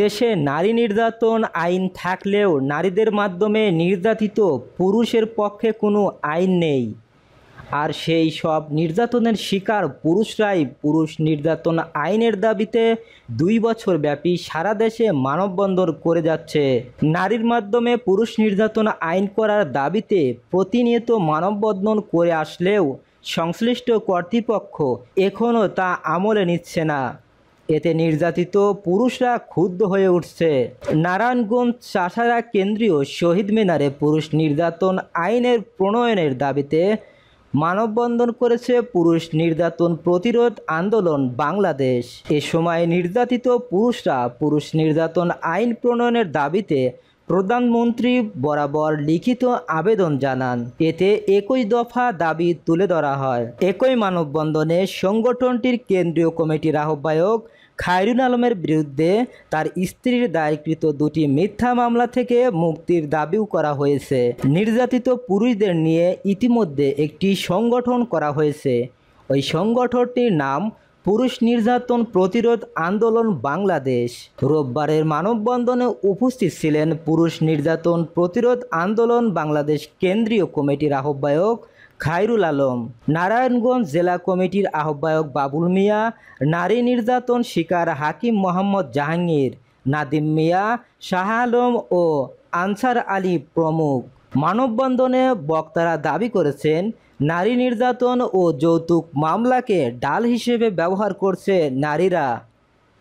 দেশে নারী নির্যাতন আইন থাকলেও নারীদের মাধ্যমে নির্যাতিত পুরুষের পক্ষে কোনো আইন নেই আর সেই সব নির্যাতনের শিকার পুরুষরাই পুরুষ নির্যাতন আইনের দাবিতে দুই বছর ব্যাপী সারা দেশে মানববন্ধন করে যাচ্ছে নারীর মাধ্যমে পুরুষ নির্যাতন আইন করার দাবিতে প্রতিনিয়ত মানববন্ধন করে আসলেও সংশ্লিষ্ট কর্তৃপক্ষ এখনও তা আমলে নিচ্ছে না এতে নির্যাতিত পুরুষরা ক্ষুব্ধ হয়ে উঠছে নারায়ণগঞ্জ চাষারা কেন্দ্রীয় শহীদ মিনারে পুরুষ নির্যাতন আইনের প্রণয়নের দাবিতে মানববন্ধন করেছে পুরুষ নির্যাতন প্রতিরোধ আন্দোলন বাংলাদেশ এ সময় নির্যাতিত পুরুষরা পুরুষ নির্যাতন আইন প্রণয়নের দাবিতে প্রধানমন্ত্রী বরাবর লিখিত আবেদন জানান এতে একই দফা দাবি তুলে ধরা হয় একই মানববন্ধনে সংগঠনটির কেন্দ্রীয় কমিটির আহ্বায়ক খায়রুল আলমের বিরুদ্ধে তার স্ত্রীর দায়েরকৃত দুটি মিথ্যা মামলা থেকে মুক্তির দাবিও করা হয়েছে নির্যাতিত পুরুষদের নিয়ে ইতিমধ্যে একটি সংগঠন করা হয়েছে ওই সংগঠনটির নাম পুরুষ নির্যাতন প্রতিরোধ আন্দোলন বাংলাদেশ রোববারের মানববন্ধনে উপস্থিত ছিলেন পুরুষ নির্যাতন প্রতিরোধ আন্দোলন বাংলাদেশ কেন্দ্রীয় কমিটির আহ্বায়ক খায়রুল আলম নারায়ণগঞ্জ জেলা কমিটির আহ্বায়ক বাবুল মিয়া নারী নির্যাতন শিকার হাকিম মোহাম্মদ জাহাঙ্গীর নাদিম মিয়া শাহ আলম ও আনসার আলী প্রমুখ মানববন্ধনে বক্তারা দাবি করেছেন নারী নির্যাতন ও যৌতুক মামলাকে ডাল হিসেবে ব্যবহার করছে নারীরা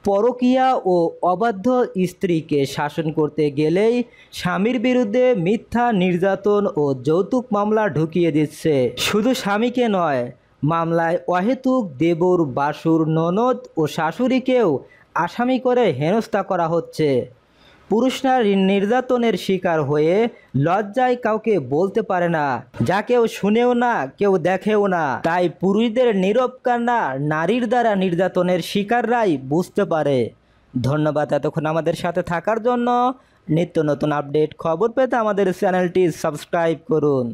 পরকিয়া ও অবাধ্য স্ত্রীকে শাসন করতে গেলেই স্বামীর বিরুদ্ধে মিথ্যা নির্যাতন ও যৌতুক মামলা ঢুকিয়ে দিচ্ছে শুধু স্বামীকে নয় মামলায় অহেতুক দেবর বাসুর ননদ ও শাশুড়িকেও আসামি করে হেনস্থা করা হচ্ছে পুরুষরা নির্যাতনের শিকার হয়ে লজ্জায় কাউকে বলতে পারে না যা কেউ শুনেও না কেউ দেখেও না তাই পুরুষদের নীরব কান্না নারীর দ্বারা নির্যাতনের শিকাররাই বুঝতে পারে ধন্যবাদ এতক্ষণ আমাদের সাথে থাকার জন্য নিত্য নতুন আপডেট খবর পেতে আমাদের চ্যানেলটি সাবস্ক্রাইব করুন